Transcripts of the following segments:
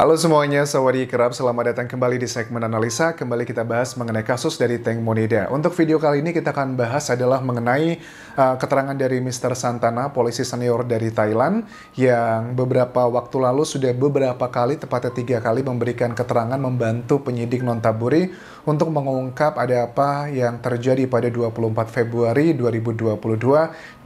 Halo semuanya, Sawadi Kerap. Selamat datang kembali di segmen analisa. Kembali kita bahas mengenai kasus dari Tank Monida. Untuk video kali ini kita akan bahas adalah mengenai uh, keterangan dari Mr. Santana, polisi senior dari Thailand, yang beberapa waktu lalu sudah beberapa kali, tepatnya tiga kali, memberikan keterangan membantu penyidik non taburi untuk mengungkap ada apa yang terjadi pada 24 Februari 2022,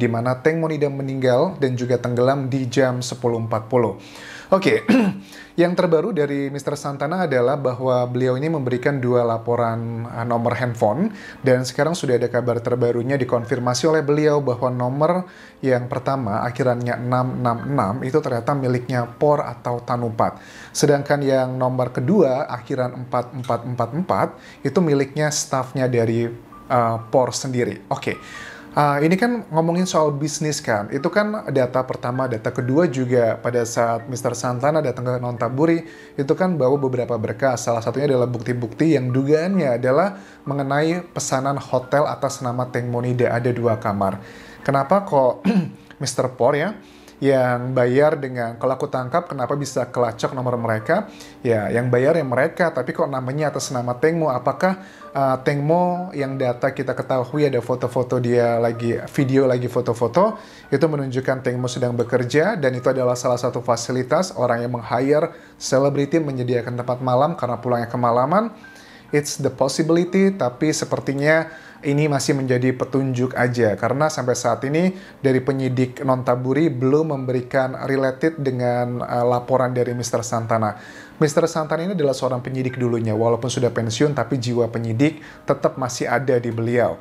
di mana Tank Monida meninggal dan juga tenggelam di jam 10.40. Oke, okay. yang terbaru dari Mr. Santana adalah bahwa beliau ini memberikan dua laporan eh, nomor handphone dan sekarang sudah ada kabar terbarunya dikonfirmasi oleh beliau bahwa nomor yang pertama akhirannya 666 itu ternyata miliknya Por atau Tanupat. Sedangkan yang nomor kedua akhiran 4444 itu miliknya stafnya dari uh, Por sendiri. Oke. Okay. Uh, ini kan ngomongin soal bisnis kan, itu kan data pertama, data kedua juga pada saat Mr. Santana datang ke Nontaburi, itu kan bawa beberapa berkas, salah satunya adalah bukti-bukti yang dugaannya adalah mengenai pesanan hotel atas nama Teng Monida, ada dua kamar. Kenapa kok Mr. Por ya, yang bayar dengan kalau aku tangkap kenapa bisa kelacak nomor mereka ya yang bayar yang mereka tapi kok namanya atas nama Tengmo apakah uh, Tengmo yang data kita ketahui ada foto-foto dia lagi video lagi foto-foto itu menunjukkan Tengmo sedang bekerja dan itu adalah salah satu fasilitas orang yang meng-hire selebriti menyediakan tempat malam karena pulangnya kemalaman it's the possibility tapi sepertinya ini masih menjadi petunjuk aja karena sampai saat ini dari penyidik non taburi belum memberikan related dengan uh, laporan dari Mr. Santana. Mr. Santana ini adalah seorang penyidik dulunya walaupun sudah pensiun tapi jiwa penyidik tetap masih ada di beliau.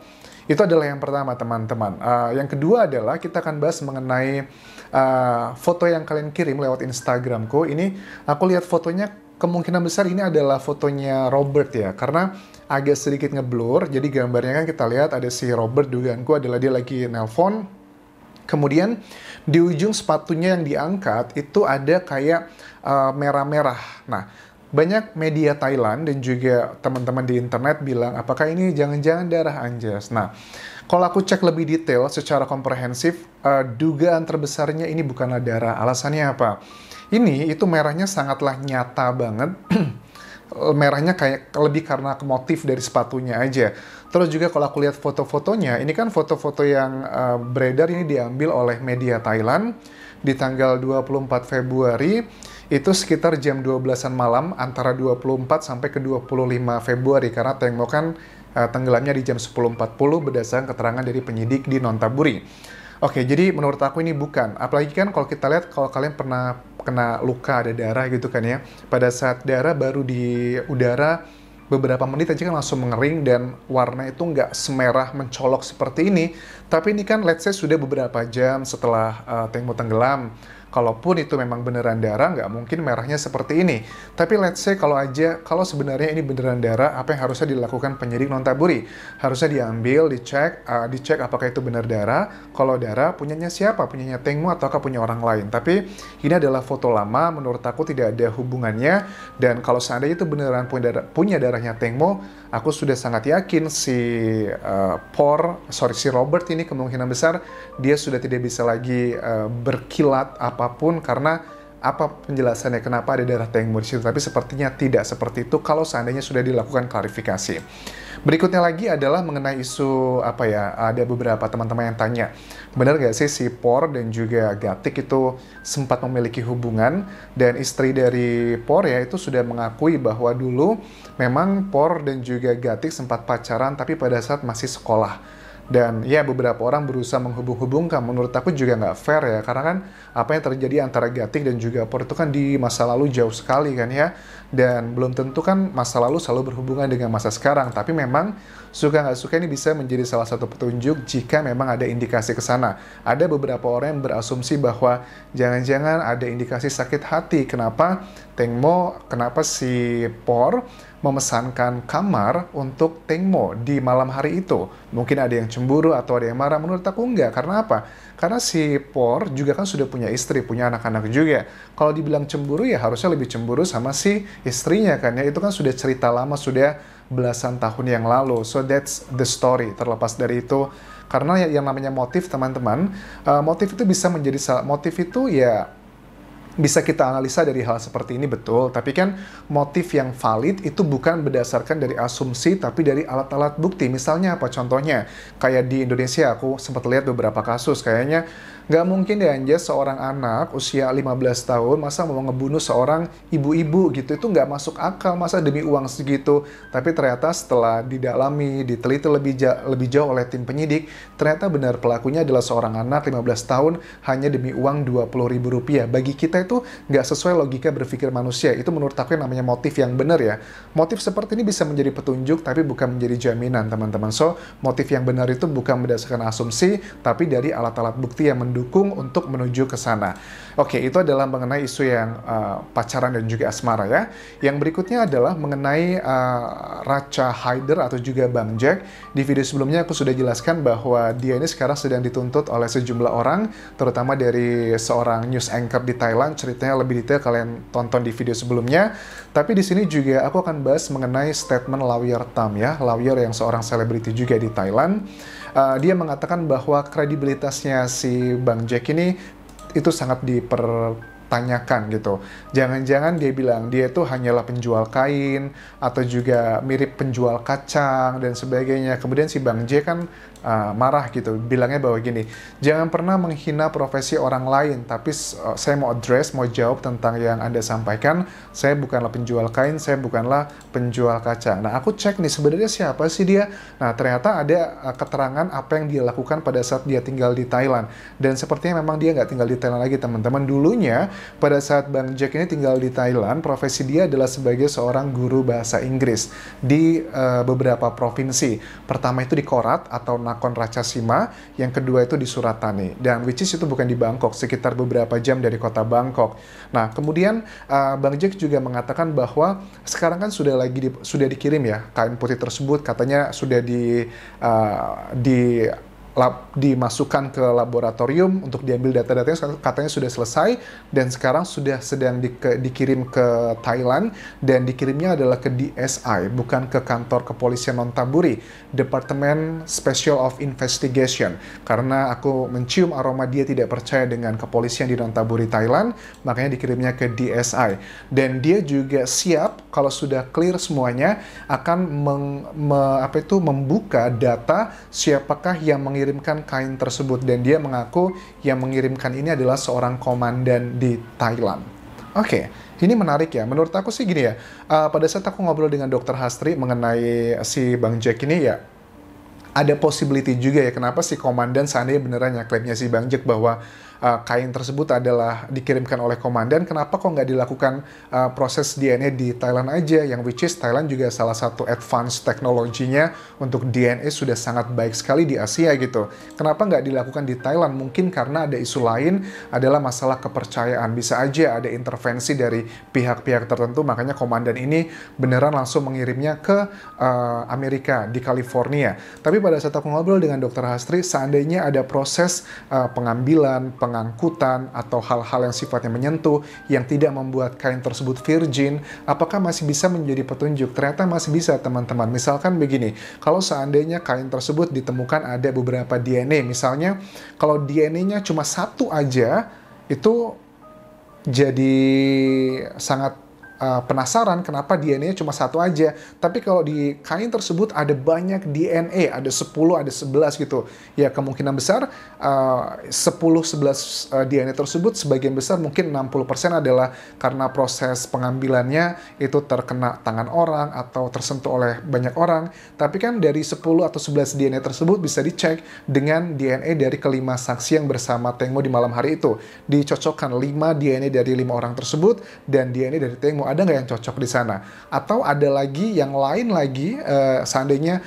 Itu adalah yang pertama, teman-teman. Uh, yang kedua adalah kita akan bahas mengenai uh, foto yang kalian kirim lewat Instagramku. Ini aku lihat fotonya kemungkinan besar ini adalah fotonya Robert ya, karena agak sedikit ngeblur. Jadi gambarnya kan kita lihat ada si Robert dugaanku adalah dia lagi nelpon. Kemudian di ujung sepatunya yang diangkat itu ada kayak merah merah-merah. Nah, banyak media Thailand dan juga teman-teman di internet bilang apakah ini jangan-jangan darah anjas. Nah, kalau aku cek lebih detail secara komprehensif, uh, dugaan terbesarnya ini bukanlah darah. Alasannya apa? Ini itu merahnya sangatlah nyata banget. Eh, merahnya kayak lebih karena motif dari sepatunya aja. Terus juga kalau aku lihat foto-fotonya, ini kan foto-foto yang uh, beredar ini diambil oleh media Thailand di tanggal 24 Februari itu sekitar jam 12-an malam antara 24 sampai ke 25 Februari karena Tengmo uh, eh, tenggelamnya di jam 10.40 berdasarkan keterangan dari penyidik di Nontaburi. Oke, jadi menurut aku ini bukan. Apalagi kan kalau kita lihat kalau kalian pernah kena luka ada darah gitu kan ya. Pada saat darah baru di udara beberapa menit aja kan langsung mengering dan warna itu nggak semerah mencolok seperti ini. Tapi ini kan let's say sudah beberapa jam setelah uh, tenggelam Kalaupun itu memang beneran darah, nggak mungkin merahnya seperti ini. Tapi let's say kalau aja, kalau sebenarnya ini beneran darah, apa yang harusnya dilakukan penyidik non taburi? Harusnya diambil, dicek, uh, dicek apakah itu benar darah. Kalau darah, punyanya siapa? Punyanya Tengmu ataukah punya orang lain? Tapi ini adalah foto lama, menurut aku tidak ada hubungannya. Dan kalau seandainya itu beneran punya, darah, punya darahnya Tengmu, aku sudah sangat yakin si uh, Por, sorry si Robert ini kemungkinan besar dia sudah tidak bisa lagi uh, berkilat apapun karena apa penjelasannya kenapa ada darah timur di situ, tapi sepertinya tidak seperti itu kalau seandainya sudah dilakukan klarifikasi. Berikutnya lagi adalah mengenai isu apa ya, ada beberapa teman-teman yang tanya, benar nggak sih si Por dan juga Gatik itu sempat memiliki hubungan dan istri dari Por ya itu sudah mengakui bahwa dulu memang Por dan juga Gatik sempat pacaran tapi pada saat masih sekolah dan ya beberapa orang berusaha menghubung-hubungkan menurut aku juga nggak fair ya karena kan apa yang terjadi antara Gatik dan juga Por itu kan di masa lalu jauh sekali kan ya dan belum tentu kan masa lalu selalu berhubungan dengan masa sekarang tapi memang suka nggak suka ini bisa menjadi salah satu petunjuk jika memang ada indikasi ke sana ada beberapa orang yang berasumsi bahwa jangan-jangan ada indikasi sakit hati kenapa Tengmo kenapa si Por memesankan kamar untuk Tengmo di malam hari itu. Mungkin ada yang cemburu atau ada yang marah. Menurut aku enggak. Karena apa? Karena si Por juga kan sudah punya istri, punya anak-anak juga. Kalau dibilang cemburu ya harusnya lebih cemburu sama si istrinya kan ya. Itu kan sudah cerita lama, sudah belasan tahun yang lalu. So that's the story. Terlepas dari itu, karena ya, yang namanya motif teman-teman, uh, motif itu bisa menjadi motif itu ya bisa kita analisa dari hal seperti ini betul, tapi kan motif yang valid itu bukan berdasarkan dari asumsi tapi dari alat-alat bukti. Misalnya apa contohnya? Kayak di Indonesia aku sempat lihat beberapa kasus kayaknya Nggak mungkin ya Anjas seorang anak usia 15 tahun masa mau ngebunuh seorang ibu-ibu gitu. Itu nggak masuk akal masa demi uang segitu. Tapi ternyata setelah didalami, diteliti lebih, ja lebih jauh oleh tim penyidik, ternyata benar pelakunya adalah seorang anak 15 tahun hanya demi uang 20 ribu rupiah. Bagi kita itu nggak sesuai logika berpikir manusia. Itu menurut aku yang namanya motif yang benar ya. Motif seperti ini bisa menjadi petunjuk tapi bukan menjadi jaminan teman-teman. So, motif yang benar itu bukan berdasarkan asumsi, tapi dari alat-alat bukti yang mendukung mendukung untuk menuju ke sana. Oke, itu adalah mengenai isu yang uh, pacaran dan juga asmara ya. Yang berikutnya adalah mengenai uh, Racha Haider atau juga Bang Jack. Di video sebelumnya aku sudah jelaskan bahwa dia ini sekarang sedang dituntut oleh sejumlah orang, terutama dari seorang news anchor di Thailand. Ceritanya lebih detail kalian tonton di video sebelumnya. Tapi di sini juga aku akan bahas mengenai statement lawyer Tam ya, lawyer yang seorang selebriti juga di Thailand uh, dia mengatakan bahwa kredibilitasnya si Bang Jack ini itu sangat diper tanyakan gitu. Jangan-jangan dia bilang dia itu hanyalah penjual kain atau juga mirip penjual kacang dan sebagainya. Kemudian si Bang J kan uh, marah gitu bilangnya bahwa gini jangan pernah menghina profesi orang lain tapi uh, saya mau address mau jawab tentang yang anda sampaikan saya bukanlah penjual kain saya bukanlah penjual kacang nah aku cek nih sebenarnya siapa sih dia nah ternyata ada uh, keterangan apa yang dia lakukan pada saat dia tinggal di Thailand dan sepertinya memang dia nggak tinggal di Thailand lagi teman-teman dulunya pada saat Bang Jack ini tinggal di Thailand profesi dia adalah sebagai seorang guru bahasa Inggris di uh, beberapa provinsi pertama itu di Korat atau Makon Sima, yang kedua itu di Suratani. Dan which is itu bukan di Bangkok, sekitar beberapa jam dari kota Bangkok. Nah, kemudian uh, Bang Jack juga mengatakan bahwa sekarang kan sudah lagi di, sudah dikirim ya kain putih tersebut, katanya sudah di uh, di lab, dimasukkan ke laboratorium untuk diambil data-datanya katanya sudah selesai dan sekarang sudah sedang di, ke, dikirim ke Thailand dan dikirimnya adalah ke DSI bukan ke kantor kepolisian taburi Departemen Special of Investigation karena aku mencium aroma dia tidak percaya dengan kepolisian di taburi Thailand makanya dikirimnya ke DSI dan dia juga siap kalau sudah clear semuanya akan meng, me, apa itu membuka data siapakah yang meng mengirimkan kain tersebut dan dia mengaku yang mengirimkan ini adalah seorang komandan di Thailand. Oke, okay. ini menarik ya. Menurut aku sih gini ya. Uh, pada saat aku ngobrol dengan Dokter Hastri mengenai si Bang Jack ini ya, ada possibility juga ya kenapa si komandan seandainya beneran ya klaimnya si Bang Jack bahwa uh, kain tersebut adalah dikirimkan oleh komandan, kenapa kok nggak dilakukan uh, proses DNA di Thailand aja, yang which is Thailand juga salah satu advance teknologinya untuk DNA sudah sangat baik sekali di Asia gitu. Kenapa nggak dilakukan di Thailand? Mungkin karena ada isu lain adalah masalah kepercayaan. Bisa aja ada intervensi dari pihak-pihak tertentu, makanya komandan ini beneran langsung mengirimnya ke uh, Amerika di California. Tapi pada saat aku ngobrol dengan Dokter Hastri, seandainya ada proses uh, pengambilan, peng pengangkutan atau hal-hal yang sifatnya menyentuh yang tidak membuat kain tersebut virgin, apakah masih bisa menjadi petunjuk? Ternyata masih bisa, teman-teman. Misalkan begini, kalau seandainya kain tersebut ditemukan ada beberapa DNA, misalnya kalau DNA-nya cuma satu aja, itu jadi sangat Eh, penasaran kenapa DNA cuma satu aja. Tapi kalau di kain tersebut ada banyak DNA, ada 10, ada 11 gitu. Ya kemungkinan besar uh, 10 11 uh, DNA tersebut sebagian besar mungkin 60% adalah karena proses pengambilannya itu terkena tangan orang atau tersentuh oleh banyak orang. Tapi kan dari 10 atau 11 DNA tersebut bisa dicek dengan DNA dari kelima saksi yang bersama Tengmo di malam hari itu. Dicocokkan 5 DNA dari lima orang tersebut dan DNA dari Tengmo ada nggak yang cocok di sana? Atau ada lagi yang lain lagi, uh, seandainya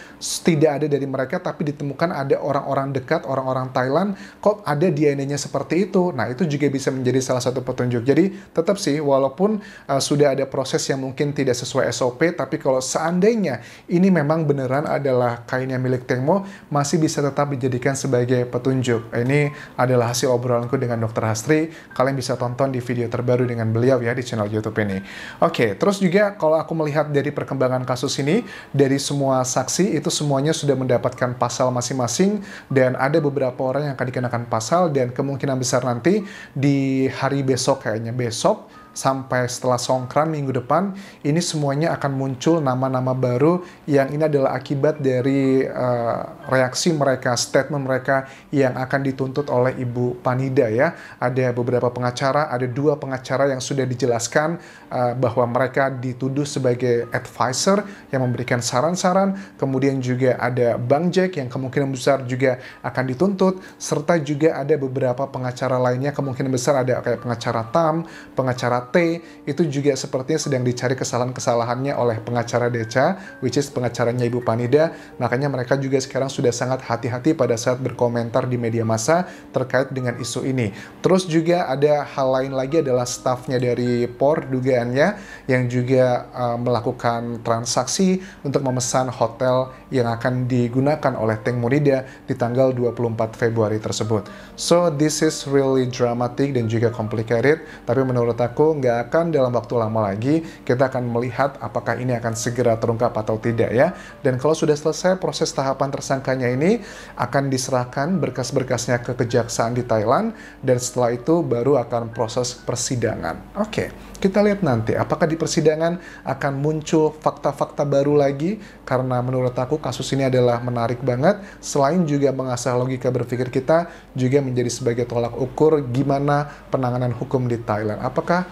tidak ada dari mereka, tapi ditemukan ada orang-orang dekat, orang-orang Thailand, kok ada DNA-nya seperti itu? Nah, itu juga bisa menjadi salah satu petunjuk. Jadi, tetap sih, walaupun uh, sudah ada proses yang mungkin tidak sesuai SOP, tapi kalau seandainya ini memang beneran adalah kainnya milik Tengmo, masih bisa tetap dijadikan sebagai petunjuk. Ini adalah hasil obrolanku dengan Dr. Hastri. Kalian bisa tonton di video terbaru dengan beliau ya di channel YouTube ini. Oke, okay, terus juga kalau aku melihat dari perkembangan kasus ini, dari semua saksi itu semuanya sudah mendapatkan pasal masing-masing dan ada beberapa orang yang akan dikenakan pasal dan kemungkinan besar nanti di hari besok kayaknya besok sampai setelah songkran minggu depan ini semuanya akan muncul nama-nama baru yang ini adalah akibat dari uh, reaksi mereka, statement mereka yang akan dituntut oleh Ibu Panida ya. Ada beberapa pengacara, ada dua pengacara yang sudah dijelaskan uh, bahwa mereka dituduh sebagai advisor yang memberikan saran-saran, kemudian juga ada Bang Jack yang kemungkinan besar juga akan dituntut serta juga ada beberapa pengacara lainnya kemungkinan besar ada kayak pengacara Tam, pengacara T itu juga sepertinya sedang dicari kesalahan-kesalahannya oleh pengacara Deca, which is pengacaranya Ibu Panida. Makanya mereka juga sekarang sudah sangat hati-hati pada saat berkomentar di media massa terkait dengan isu ini. Terus juga ada hal lain lagi adalah stafnya dari POR dugaannya yang juga uh, melakukan transaksi untuk memesan hotel yang akan digunakan oleh Teng Murida di tanggal 24 Februari tersebut. So this is really dramatic dan juga complicated, tapi menurut aku nggak akan dalam waktu lama lagi kita akan melihat apakah ini akan segera terungkap atau tidak ya. Dan kalau sudah selesai proses tahapan tersangkanya ini akan diserahkan berkas-berkasnya ke kejaksaan di Thailand dan setelah itu baru akan proses persidangan. Oke, okay. kita lihat nanti apakah di persidangan akan muncul fakta-fakta baru lagi karena menurut aku kasus ini adalah menarik banget selain juga mengasah logika berpikir kita juga menjadi sebagai tolak ukur gimana penanganan hukum di Thailand. Apakah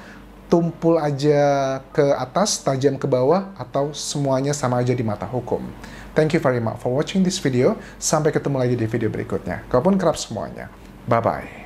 tumpul aja ke atas, tajam ke bawah, atau semuanya sama aja di mata hukum. Thank you very much for watching this video. Sampai ketemu lagi di video berikutnya. Kau pun kerap semuanya. Bye-bye.